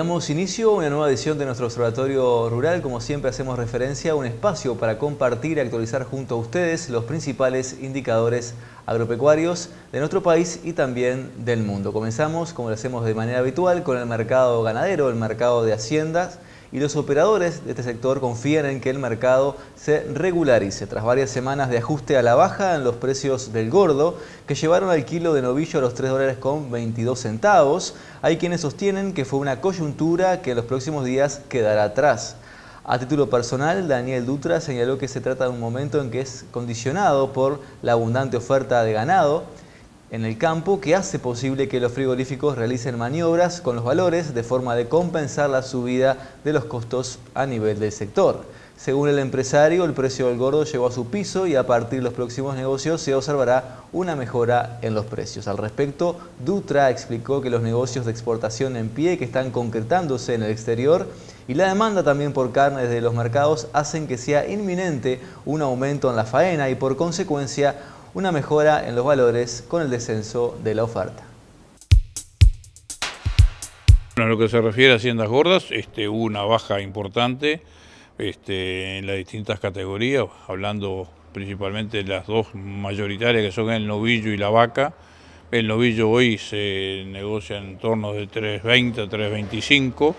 damos inicio a una nueva edición de nuestro Observatorio Rural. Como siempre hacemos referencia a un espacio para compartir y actualizar junto a ustedes los principales indicadores agropecuarios de nuestro país y también del mundo. Comenzamos, como lo hacemos de manera habitual, con el mercado ganadero, el mercado de haciendas, y los operadores de este sector confían en que el mercado se regularice tras varias semanas de ajuste a la baja en los precios del gordo que llevaron al kilo de novillo a los 3 dólares con 22 centavos. Hay quienes sostienen que fue una coyuntura que en los próximos días quedará atrás. A título personal, Daniel Dutra señaló que se trata de un momento en que es condicionado por la abundante oferta de ganado en el campo que hace posible que los frigoríficos realicen maniobras con los valores de forma de compensar la subida de los costos a nivel del sector. Según el empresario, el precio del gordo llegó a su piso y a partir de los próximos negocios se observará una mejora en los precios. Al respecto, Dutra explicó que los negocios de exportación en pie que están concretándose en el exterior y la demanda también por carne de los mercados hacen que sea inminente un aumento en la faena y por consecuencia una mejora en los valores con el descenso de la oferta. en lo que se refiere a haciendas gordas, este, hubo una baja importante este, en las distintas categorías, hablando principalmente de las dos mayoritarias que son el novillo y la vaca. El novillo hoy se negocia en torno de 3.20 3.25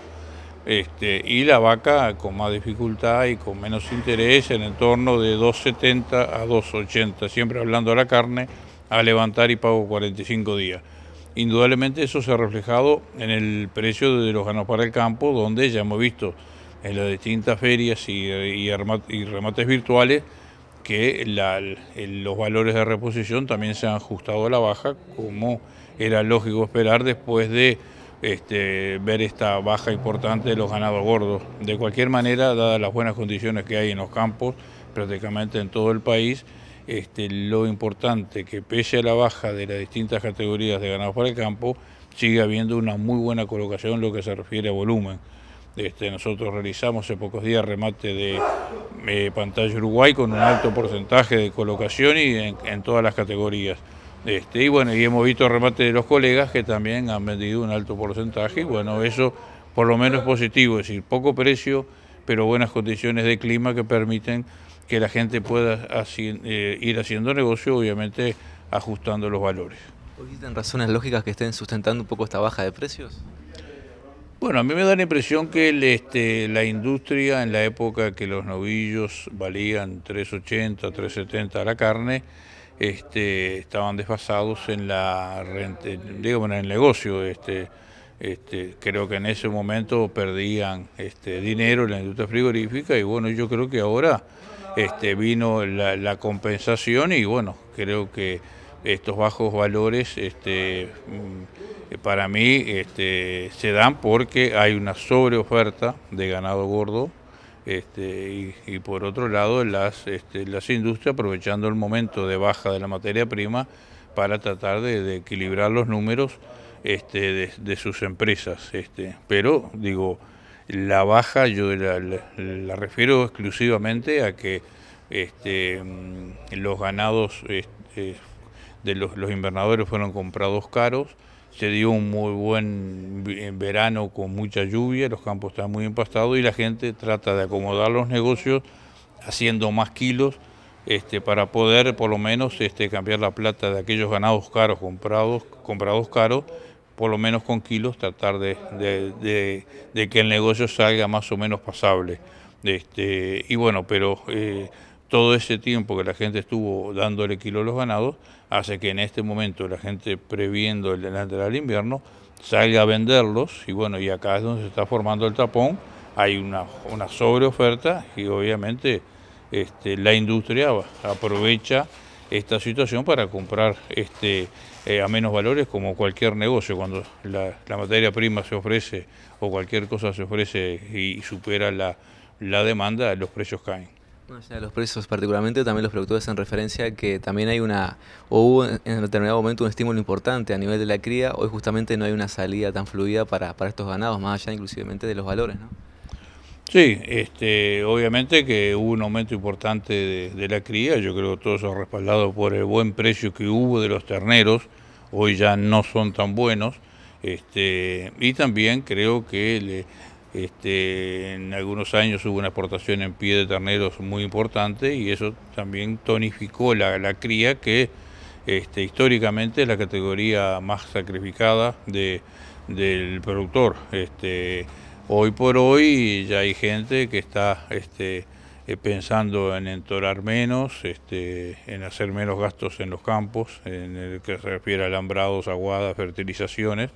este, y la vaca con más dificultad y con menos interés en el torno de 2,70 a 2,80, siempre hablando a la carne, a levantar y pago 45 días. Indudablemente eso se ha reflejado en el precio de los ganos para el campo, donde ya hemos visto en las distintas ferias y, remates virtuales que los valores de reposición también se han ajustado a la baja, como era lógico esperar después de este, ver esta baja importante de los ganados gordos. De cualquier manera, dadas las buenas condiciones que hay en los campos, prácticamente en todo el país, este, lo importante que pese a la baja de las distintas categorías de ganados para el campo, sigue habiendo una muy buena colocación en lo que se refiere a volumen. Este, nosotros realizamos hace pocos días remate de eh, pantalla Uruguay con un alto porcentaje de colocación y en todas las categorías. Este, y bueno, y hemos visto remate de los colegas que también han vendido un alto porcentaje, bueno, eso por lo menos es positivo, es decir, poco precio, pero buenas condiciones de clima que permiten que la gente pueda eh, ir haciendo negocio, obviamente ajustando los valores. ¿Tienen razones lógicas que estén sustentando un poco esta baja de precios? Bueno, a mí me da la impresión que este, la industria en la época que los novillos valían 3.80, 3.70 la carne, este, estaban desfasados en la digamos en el negocio. Este, este, creo que en ese momento perdían este, dinero en la industria frigorífica y bueno, yo creo que ahora este, vino la, compensación y bueno, creo que estos bajos valores este, mm, para mí este, se dan porque hay una sobreoferta de ganado gordo este, y, por otro lado las, este, las industrias aprovechando el momento de baja de la materia prima para tratar de, equilibrar los números este, de, sus empresas. Pero digo, la baja yo la, refiero exclusivamente a que mm, los ganados de los, los fueron comprados caros se dio un muy buen verano con mucha lluvia, los campos están muy empastados y la gente trata de acomodar los negocios haciendo más kilos este, para poder por lo menos este, cambiar la plata de aquellos ganados caros comprados, comprados caros, por lo menos con kilos, tratar de, que el negocio salga más o menos pasable. Este, y bueno, pero... Eh, todo ese tiempo que la gente estuvo dándole kilo a los ganados hace que en este momento la gente previendo el delante del invierno salga a venderlos y bueno, y acá es donde se está formando el tapón, hay una, una sobreoferta y obviamente este, la industria aprovecha esta situación para comprar este, eh, a menos valores como cualquier negocio, cuando la, materia prima se ofrece o cualquier cosa se ofrece y supera la, la demanda, los precios caen. Más allá de los precios particularmente, también los productores en referencia a que también hay una, o hubo en determinado momento un estímulo importante a nivel de la cría, hoy justamente no hay una salida tan fluida para, para estos ganados, más allá inclusivemente de los valores, ¿no? Sí, este, obviamente que hubo un aumento importante de, la cría, yo creo que todo eso respaldado por el buen precio que hubo de los terneros, hoy ya no son tan buenos, este, y también creo que... Le, este, en algunos años hubo una exportación en pie de terneros muy importante y eso también tonificó la, cría que este, históricamente es la categoría más sacrificada del productor. Este, hoy por hoy ya hay gente que está este, eh, pensando en entorar menos, en hacer menos gastos en los campos, en el que se refiere a alambrados, aguadas, fertilizaciones.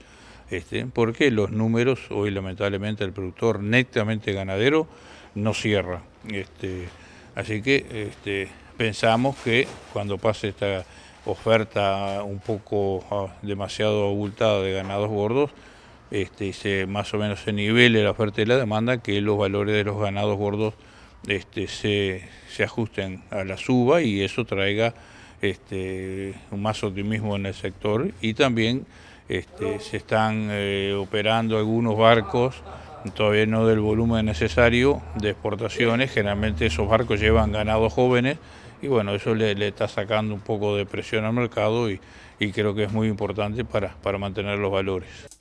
Este, porque los números, hoy lamentablemente el productor netamente ganadero no cierra. Este, así que este, pensamos que cuando pase esta oferta un poco ah, demasiado abultada de ganados gordos, este, se, más o menos se nivele la oferta y la demanda, que los valores de los ganados gordos se, ajusten a la suba y eso traiga más optimismo en el sector y también este, se están eh, operando algunos barcos, todavía no del volumen necesario de exportaciones, generalmente esos barcos llevan ganados jóvenes y bueno, eso le, está sacando un poco de presión al mercado y, creo que es muy importante para mantener los valores.